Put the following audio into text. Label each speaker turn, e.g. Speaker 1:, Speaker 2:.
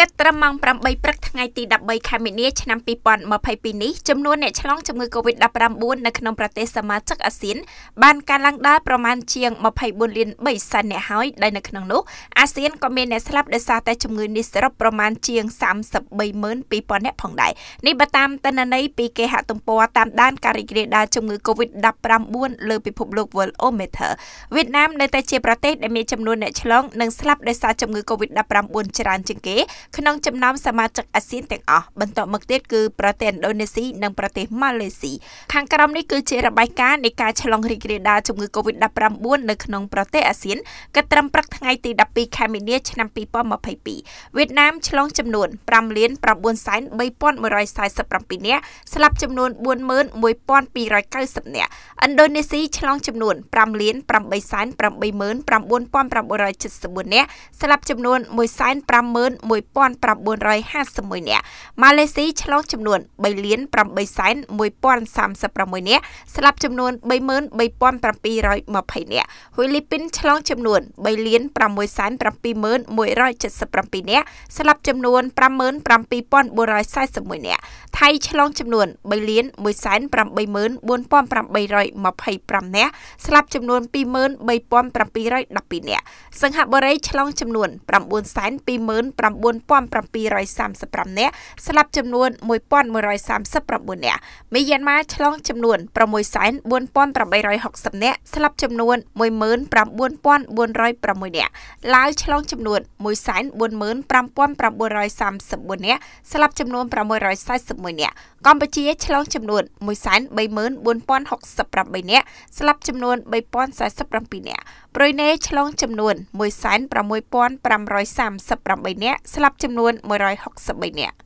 Speaker 1: គិតត្រឹមម៉ោង8ព្រឹកថ្ងៃទី13ខែមីនាឆ្នាំ2022នេះចំនួនអ្នកឆ្លងជំងឺ Covid-19 នៅក្នុងប្រទេសសមាជិកអាស៊ានបានកើនឡើងដល់ប្រមាណជាង24លាន3សែនអ្នកហើយដែលនៅក្នុងនោះ អាស៊ានក៏មានអ្នកស្លាប់ដោយសារតែជំងឺនេះសរុបប្រមាណជាង332000អ្នកផងដែរនេះបើតាមទិន្នន័យពីគេហទំព័រតាមដានការរីករាលដាលជំងឺ Covid-19 លើពិភពលោក Worldometer វៀតណាមនៅតែជាប្រទេសដែលមានចំនួនអ្នកឆ្លងនិងស្លាប់ដោយសារជំងឺ Covid-19 ច្រើនជាងគេក្នុងចំណោមសមាជិកអាស៊ានទាំងអស់បន្ទាប់មកទៀតគឺប្រទេសឥណ្ឌូនេស៊ីនិងប្រទេសម៉ាឡេស៊ីខាងក្រោមនេះគឺជារបាយការណ៍នៃការឆ្លងរីករាលដាលជំងឺ Covid-19 នៅក្នុងប្រទេសអាស៊ានកិត្តិកម្មព្រឹកថ្ងៃទី12ខែមីនាឆ្នាំ2022វៀតណាមឆ្លងចំនួន5លាន9,3147នាក់ស្លាប់ចំនួន41,290នាក់ឥណ្ឌូនេស៊ីឆ្លងចំនួន5លាន8,89,974នាក់ស្លាប់ចំនួន1,51,000 1951នាក់ម៉ាឡេស៊ីឆ្លងចំនួន3លាន8សែន1036នាក់ស្លាប់ចំនួន33720នាក់ហ្វីលីពីនឆ្លងចំនួន3លាន6សែន71177នាក់ស្លាប់ចំនួន57441នាក់ថៃឆ្លងចំនួន3លាន1សែន84825នាក់ស្លាប់ចំនួន23712នាក់សិង្ហបុរីឆ្លងចំនួន9សែន29800 2735នាក់ស្លាប់ចំនួន1139នាក់មីយ៉ាន់ម៉ាឆ្លងចំនួន64860នាក់ស្លាប់ចំនួន19406នាក់ឡាវឆ្លងចំនួន1,45934នាក់ស្លាប់ចំនួន641នាក់កម្ពុជា ឆ្លងចំនួន1,34068នាក់ស្លាប់ចំនួន3,047នាក់ប្រ៊ុយណេឆ្លងចំនួន1,6538នាក់ស្លាប់ចំនួន163នាក់